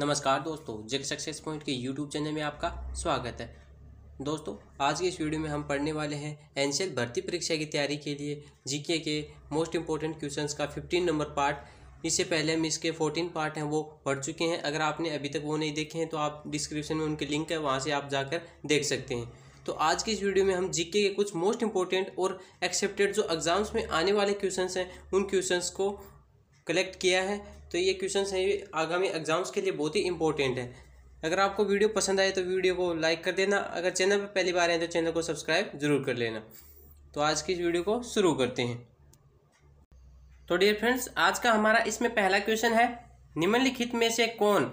नमस्कार दोस्तों Jag success point के यूट्यूब चैनल में आपका स्वागत है दोस्तों आज की इस वीडियो में हम पढ़ने वाले हैं एनसीएल भर्ती परीक्षा की तैयारी के लिए जीके के मोस्ट इंपॉर्टेंट क्वेश्चंस का 15 नंबर पार्ट इससे पहले हम इसके 14 पार्ट हैं वो पढ़ चुके हैं अगर आपने अभी तक वो नहीं देखे हैं तो आप डिस्क्रिप्शन में उनके लिंक है वहाँ से आप जाकर देख सकते हैं तो आज की इस वीडियो में हम जीके के कुछ मोस्ट इंपॉर्टेंट और एक्सेप्टेड जो एग्जाम्स में आने वाले क्वेश्चंस हैं उन क्वेश्चंस को कलेक्ट किया है तो ये क्वेश्चन हैं आगामी एग्जाम्स के लिए बहुत ही इंपॉर्टेंट है अगर आपको वीडियो पसंद आए तो वीडियो को लाइक कर देना अगर चैनल पर पहली बार आए तो चैनल को सब्सक्राइब जरूर कर लेना तो आज की इस वीडियो को शुरू करते हैं तो डियर फ्रेंड्स आज का हमारा इसमें पहला क्वेश्चन है निम्नलिखित में से कौन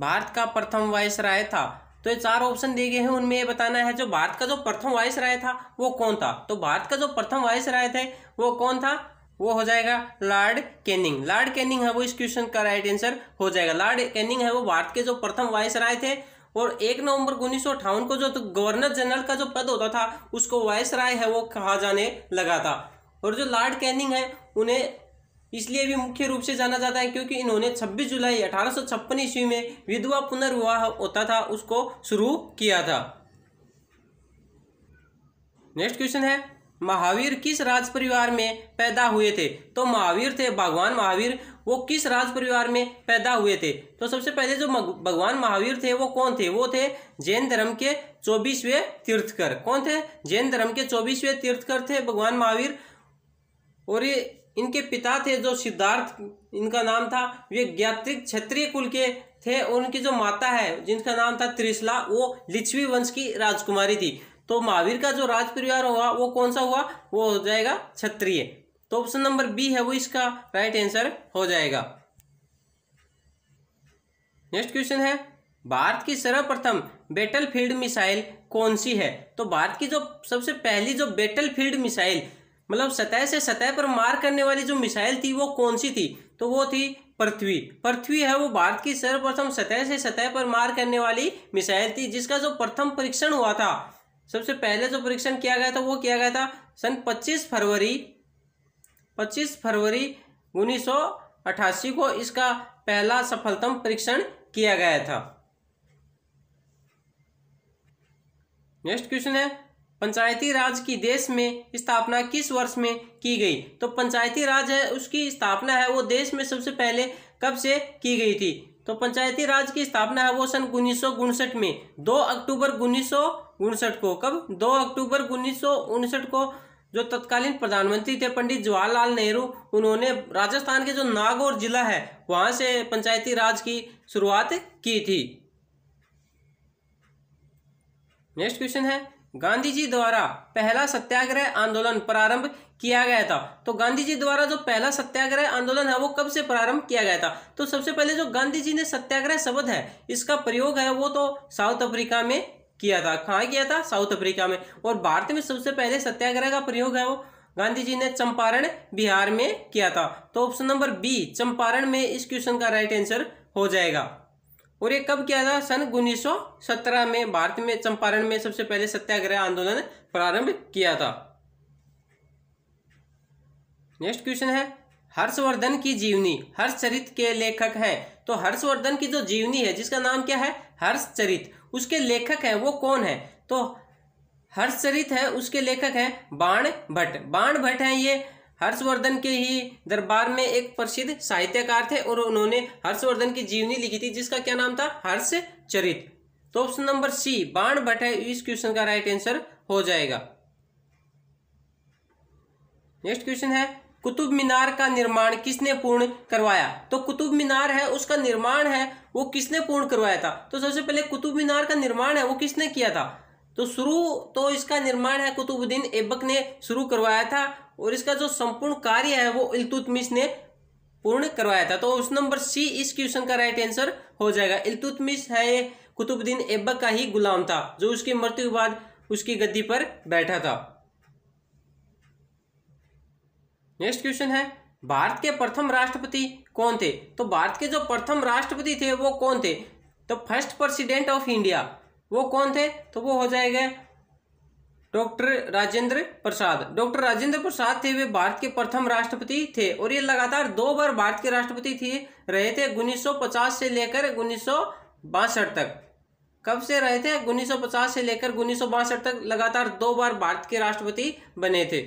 भारत का प्रथम राय था तो ये चार ऑप्शन दिए गए हैं उनमें ये बताना है जो भारत का जो प्रथम राय था वो कौन था तो भारत का जो प्रथम राय थे वो कौन था वो हो जाएगा लॉर्ड कैनिंग लॉर्ड कैनिंग है वो इस क्वेश्चन का राइट आंसर हो जाएगा लॉर्ड कैनिंग है वो भारत के जो प्रथम वाइस राय थे और एक नवंबर उन्नीस को जो तो गवर्नर जनरल का जो पद होता था उसको वाइस राय है वो कहा जाने लगा था और जो लॉर्ड कैनिंग है उन्हें इसलिए भी मुख्य रूप से जाना जाता है क्योंकि इन्होंने 26 जुलाई अठारह ईस्वी में विधवा पुनर्विवाह होता था उसको शुरू किया था नेक्स्ट क्वेश्चन है महावीर किस राज परिवार में पैदा हुए थे तो महावीर थे भगवान महावीर वो किस राज परिवार में पैदा हुए थे तो सबसे पहले जो भगवान महावीर थे वो कौन थे वो थे जैन धर्म के चौबीसवें तीर्थकर कौन थे जैन धर्म के चौबीसवें तीर्थकर थे भगवान महावीर और ये इनके पिता थे जो सिद्धार्थ इनका नाम था वे ज्ञात्रिक क्षत्रिय कुल के थे और उनकी जो माता है जिनका नाम था त्रिशला वो लिच्छवी वंश की राजकुमारी थी तो महावीर का जो राज परिवार हुआ वो कौन सा हुआ वो हो जाएगा क्षत्रिय तो ऑप्शन नंबर बी है वो इसका राइट आंसर हो जाएगा नेक्स्ट क्वेश्चन है भारत की सर्वप्रथम फील्ड मिसाइल कौन सी है तो भारत की जो सबसे पहली जो फील्ड मिसाइल मतलब सतह से सतह पर मार करने वाली जो मिसाइल थी वो कौन सी थी तो वो थी पृथ्वी पृथ्वी है वो भारत की सर्वप्रथम सतह से सतह पर मार करने वाली मिसाइल थी जिसका जो प्रथम परीक्षण हुआ था सबसे पहले जो परीक्षण किया गया था वो किया गया था सन 25 फरवरी 25 फरवरी उन्नीस को इसका पहला सफलतम परीक्षण किया गया था नेक्स्ट क्वेश्चन है पंचायती राज की देश में स्थापना किस वर्ष में की गई तो पंचायती राज है उसकी स्थापना है वो देश में सबसे पहले कब से की गई थी तो पंचायती राज की स्थापना है वो सन उन्नीस में दो अक्टूबर उन्नीस को कब दो अक्टूबर उन्नीस को जो तत्कालीन प्रधानमंत्री थे पंडित जवाहरलाल नेहरू उन्होंने राजस्थान के जो नागौर जिला है वहां से पंचायती राज की शुरुआत की थी नेक्स्ट क्वेश्चन है गांधी जी द्वारा पहला सत्याग्रह आंदोलन प्रारंभ किया गया था तो गांधी जी द्वारा जो पहला सत्याग्रह आंदोलन है वो कब से प्रारंभ किया गया था तो सबसे पहले जो गांधी जी ने सत्याग्रह शब्द है इसका प्रयोग है वो तो साउथ अफ्रीका में किया था कहाँ किया था साउथ अफ्रीका में और भारत में सबसे पहले सत्याग्रह का प्रयोग है वो गांधी जी ने चंपारण बिहार में किया था तो ऑप्शन नंबर बी चंपारण में इस क्वेश्चन का राइट आंसर हो जाएगा और ये कब किया था सन 1917 में भारत में चंपारण में सबसे पहले सत्याग्रह आंदोलन प्रारंभ किया था नेक्स्ट क्वेश्चन है हर्षवर्धन की जीवनी हर्षचरित के लेखक हैं तो हर्षवर्धन की जो जीवनी है जिसका नाम क्या है हर्षचरित उसके लेखक हैं वो कौन है तो हर्षचरित है उसके लेखक हैं बाण भट्ट बाण भट्ट हैं ये हर्षवर्धन के ही दरबार में एक प्रसिद्ध साहित्यकार थे और उन्होंने हर्षवर्धन की जीवनी लिखी थी जिसका क्या नाम था हर्ष चरित तो ऑप्शन नंबर सी बाण भट्ट है इस क्वेश्चन का राइट आंसर हो जाएगा नेक्स्ट क्वेश्चन है कुतुब मीनार का निर्माण किसने पूर्ण करवाया तो कुतुब मीनार है उसका निर्माण है वो किसने पूर्ण करवाया था तो सबसे पहले कुतुब मीनार का निर्माण है वो किसने किया था तो शुरू तो इसका निर्माण है कुतुबुद्दीन ऐबक ने शुरू करवाया था और इसका जो संपूर्ण कार्य है वो इलतुतमिश ने पूर्ण करवाया था तो उस नंबर सी इस क्वेश्चन का राइट आंसर हो जाएगा इलतुतमिश है कुतुबुद्दीन ऐबक का ही गुलाम था जो उसकी मृत्यु के बाद उसकी गद्दी पर बैठा था नेक्स्ट क्वेश्चन है भारत के प्रथम राष्ट्रपति कौन थे तो भारत के जो प्रथम राष्ट्रपति थे वो कौन थे तो फर्स्ट प्रेसिडेंट ऑफ इंडिया वो कौन थे तो वो हो जाएगा डॉक्टर राजेंद्र प्रसाद डॉक्टर राजेंद्र प्रसाद थे वे भारत के प्रथम राष्ट्रपति थे और ये लगातार दो बार भारत के राष्ट्रपति थे रहे थे 1950 से लेकर उन्नीस तक कब से रहे थे 1950 से लेकर उन्नीस तक लगातार दो बार भारत के राष्ट्रपति बने थे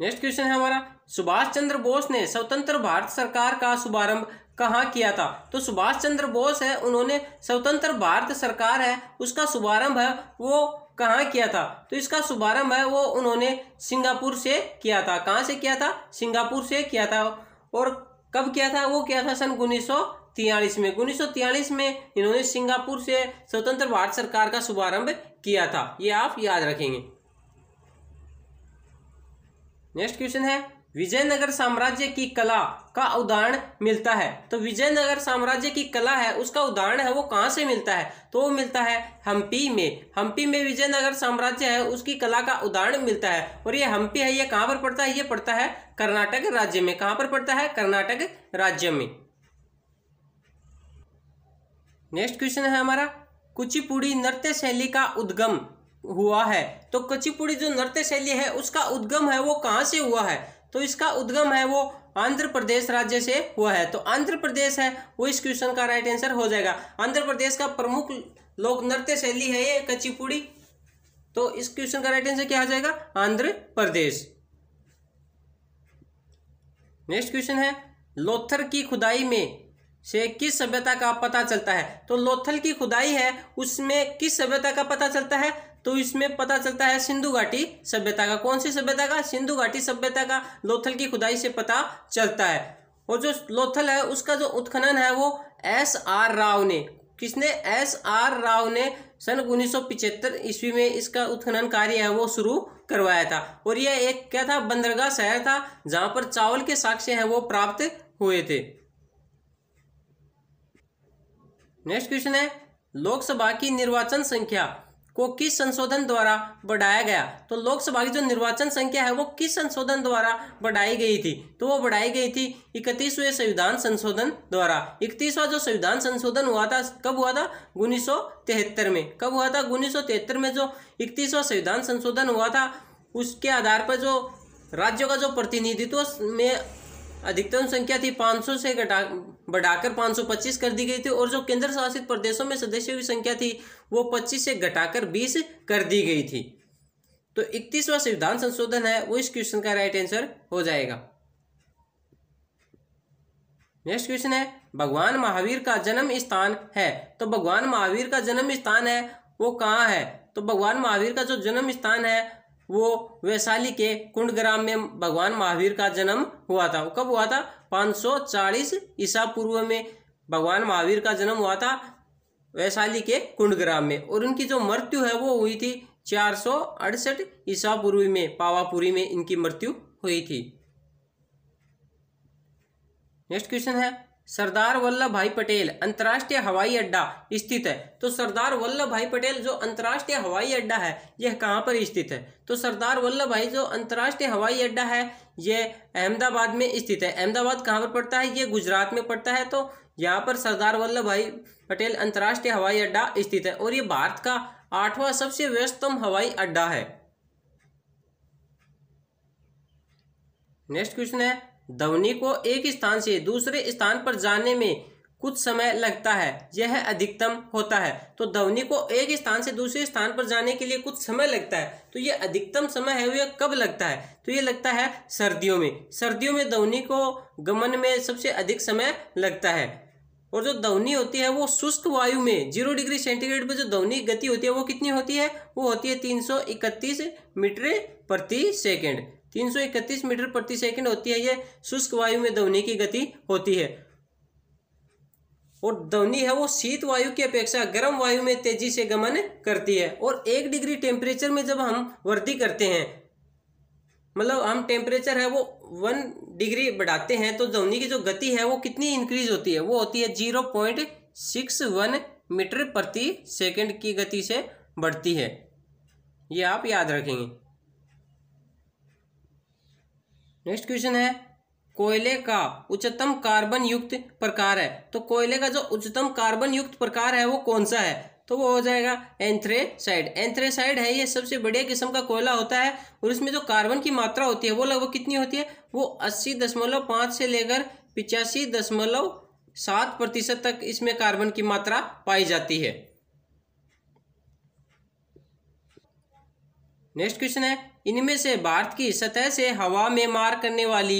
नेक्स्ट क्वेश्चन है हमारा सुभाष चंद्र बोस ने स्वतंत्र भारत सरकार का शुभारंभ कहाँ किया था तो सुभाष चंद्र बोस है उन्होंने स्वतंत्र भारत सरकार है उसका शुभारंभ है वो कहाँ किया था तो इसका शुभारंभ है वो उन्होंने सिंगापुर से किया था कहाँ से किया था सिंगापुर से किया था और कब किया था वो किया था सन उन्नीस तियालीस में उन्नीस में इन्होंने सिंगापुर से स्वतंत्र भारत सरकार का शुभारंभ किया था ये आप याद रखेंगे नेक्स्ट क्वेश्चन है विजयनगर साम्राज्य की कला का उदाहरण मिलता है तो विजयनगर साम्राज्य की कला है उसका उदाहरण है वो कहाँ से मिलता है तो वो मिलता है हम्पी में हम्पी में विजयनगर साम्राज्य है उसकी कला का उदाहरण मिलता है और ये हम्पी है ये कहाँ पर पड़ता है ये पड़ता है कर्नाटक राज्य में कहाँ पर पड़ता है कर्नाटक राज्य में नेक्स्ट क्वेश्चन है हमारा कुचिपुड़ी नृत्य शैली का उद्गम हुआ है तो कुचिपुड़ी जो नृत्य शैली है उसका उद्गम है वो कहाँ से हुआ है तो इसका उद्गम है वो आंध्र प्रदेश राज्य से हुआ है तो आंध्र प्रदेश है वो इस क्वेश्चन का राइट आंसर हो जाएगा आंध्र प्रदेश का प्रमुख लोक नृत्य शैली है ये कच्चीपुड़ी तो इस क्वेश्चन का राइट आंसर क्या हो जाएगा आंध्र प्रदेश नेक्स्ट क्वेश्चन है लोथर की खुदाई में से किस सभ्यता का पता चलता है तो लोथल की खुदाई है उसमें किस सभ्यता का पता चलता है तो इसमें पता चलता है सिंधु घाटी सभ्यता का कौन सी सभ्यता का सिंधु घाटी सभ्यता का लोथल की खुदाई से पता चलता है और जो लोथल है उसका जो उत्खनन है वो एस आर राव ने किसने एस आर राव ने सन उन्नीस ईस्वी में इसका उत्खनन कार्य है वो शुरू करवाया था और यह एक क्या था बंदरगाह शहर था जहाँ पर चावल के साक्ष्य हैं वो प्राप्त हुए थे नेक्स्ट क्वेश्चन है लोकसभा की निर्वाचन संख्या को किस संशोधन द्वारा बढ़ाया गया तो लोकसभा की जो निर्वाचन संख्या है वो किस संशोधन द्वारा बढ़ाई गई थी तो वो बढ़ाई गई थी इकतीसवें संविधान संशोधन द्वारा इकतीसवा जो संविधान संशोधन हुआ था कब हुआ था उन्नीस में कब हुआ था उन्नीस में जो इकतीसवा संविधान संशोधन हुआ था उसके आधार पर जो राज्यों का जो प्रतिनिधित्व में अधिकतम संख्या थी 500 से घटा बढ़ाकर 525 कर दी गई थी और जो केंद्र शासित प्रदेशों में सदस्यों की संख्या थी वो 25 से घटाकर 20 कर दी गई थी तो इकतीसवां संविधान संशोधन है वो इस क्वेश्चन का राइट आंसर हो जाएगा नेक्स्ट क्वेश्चन है भगवान महावीर का जन्म स्थान है तो भगवान महावीर का जन्म स्थान है वो कहाँ है तो भगवान महावीर का जो जन्म स्थान है वो वैशाली के कुंड ग्राम में भगवान महावीर का जन्म हुआ था कब हुआ था 540 ईसा पूर्व में भगवान महावीर का जन्म हुआ था वैशाली के कुंड ग्राम में और उनकी जो मृत्यु है वो हुई थी चार सौ अड़सठ ईसा पूर्वी में पावापुरी में इनकी मृत्यु हुई थी नेक्स्ट क्वेश्चन है सरदार वल्लभ भाई पटेल अंतर्राष्ट्रीय हवाई अड्डा स्थित है तो सरदार वल्लभ भाई पटेल जो अंतर्राष्ट्रीय हवाई अड्डा है यह कहाँ पर स्थित है तो सरदार वल्लभ भाई जो अंतर्राष्ट्रीय हवाई अड्डा है यह अहमदाबाद में स्थित है अहमदाबाद कहाँ पर पड़ता है यह गुजरात में पड़ता है तो यहाँ पर सरदार वल्लभ भाई पटेल अंतर्राष्ट्रीय हवाई अड्डा स्थित है और ये भारत का आठवां सबसे व्यस्तम हवाई अड्डा है नेक्स्ट क्वेश्चन है ध्वनि को एक स्थान से दूसरे स्थान पर जाने में कुछ समय लगता है यह अधिकतम होता है तो ध्वनि को एक स्थान से दूसरे स्थान पर जाने के लिए कुछ समय लगता है तो यह अधिकतम समय है यह कब लगता है तो यह लगता है सर्दियों में सर्दियों में ध्वनि को गमन में सबसे अधिक समय लगता है और जो ध्वनि होती है वो शुष्क वायु में जीरो डिग्री सेंटीग्रेड पर जो ध्वनि गति होती है वो कितनी होती है वो होती है तीन मीटर प्रति सेकेंड 331 मीटर प्रति सेकंड होती है ये शुष्क वायु में ध्वनि की गति होती है और ध्वनि है वो शीत वायु की अपेक्षा गर्म वायु में तेजी से गमन करती है और एक डिग्री टेम्परेचर में जब हम वृद्धि करते हैं मतलब हम टेम्परेचर है वो वन डिग्री बढ़ाते हैं तो ध्वनि की जो गति है वो कितनी इंक्रीज होती है वो होती है zero point six one meter प्रति सेकंड की गति से बढ़ती है ये आप याद रखेंगे नेक्स्ट क्वेश्चन है कोयले का उच्चतम कार्बन युक्त प्रकार है तो कोयले का जो उच्चतम कार्बन युक्त प्रकार है वो कौन सा है तो वो हो जाएगा एंथ्रेसाइड एंथ्रेसाइड है ये सबसे बढ़िया किस्म का कोयला होता है और इसमें जो कार्बन की मात्रा होती है वो लगभग कितनी होती है वो अस्सी दशमलव पाँच से लेकर पिचासी दशमलव सात प्रतिशत तक इसमें कार्बन की मात्रा पाई जाती है नेक्स्ट क्वेश्चन है इनमें से भारत की सतह से हवा में मार करने वाली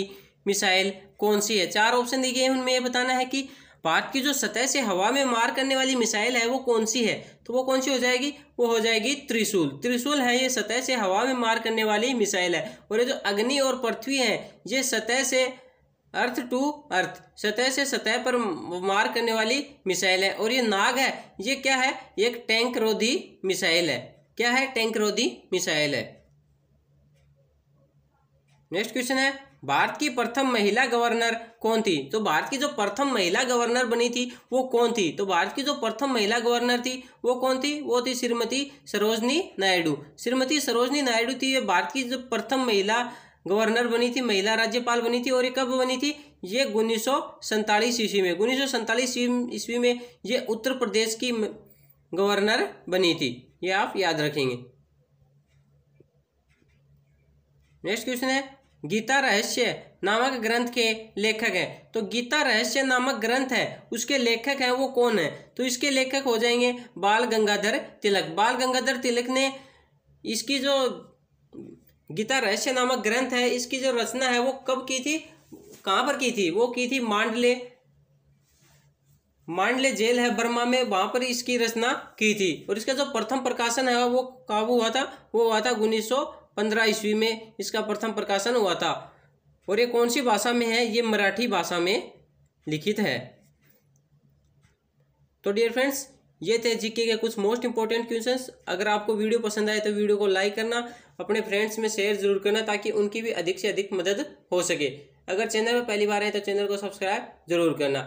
मिसाइल कौन सी है चार ऑप्शन दिए गए उनमें यह बताना है कि भारत की जो सतह से हवा में मार करने वाली मिसाइल है वो कौन सी है तो वो कौन सी हो जाएगी वो हो जाएगी त्रिशूल त्रिशूल है ये सतह से हवा में मार करने वाली मिसाइल है और ये जो अग्नि और पृथ्वी है ये सतह से अर्थ टू अर्थ सतह से सतह पर मार करने वाली मिसाइल है और ये नाग है ये क्या है ये एक टैंक रोधी मिसाइल है क्या है टैंक रोधी मिसाइल है नेक्स्ट क्वेश्चन है भारत की प्रथम महिला गवर्नर कौन थी तो भारत की जो प्रथम महिला गवर्नर बनी थी वो कौन थी तो भारत की जो प्रथम महिला गवर्नर थी वो कौन थी वो थी श्रीमती सरोजनी नायडू श्रीमती सरोजनी नायडू थी ये भारत की जो प्रथम महिला गवर्नर बनी थी महिला राज्यपाल बनी थी और ये कब बनी थी ये उन्नीस सौ ईस्वी में उन्नीस सौ ईस्वी में ये उत्तर प्रदेश की गवर्नर बनी थी ये आप याद रखेंगे नेक्स्ट क्वेश्चन है गीता रहस्य नामक ग्रंथ के लेखक हैं तो गीता रहस्य नामक ग्रंथ है उसके लेखक हैं वो कौन है तो इसके लेखक हो जाएंगे बाल गंगाधर तिलक बाल गंगाधर तिलक ने इसकी जो गीता रहस्य नामक ग्रंथ है इसकी जो रचना है वो कब की थी कहाँ पर की थी वो की थी मांडले मांडले जेल है बर्मा में वहाँ पर इसकी रचना की थी और इसका जो प्रथम प्रकाशन है वो काबू हुआ था वो हुआ था उन्नीस सौ पंद्रह ईस्वी में इसका प्रथम प्रकाशन हुआ था और ये कौन सी भाषा में है ये मराठी भाषा में लिखित है तो डियर फ्रेंड्स ये थे जीके के कुछ मोस्ट इंपॉर्टेंट क्वेश्चंस अगर आपको वीडियो पसंद आए तो वीडियो को लाइक करना अपने फ्रेंड्स में शेयर जरूर करना ताकि उनकी भी अधिक से अधिक मदद हो सके अगर चैनल पर पहली बार आए तो चैनल को सब्सक्राइब जरूर करना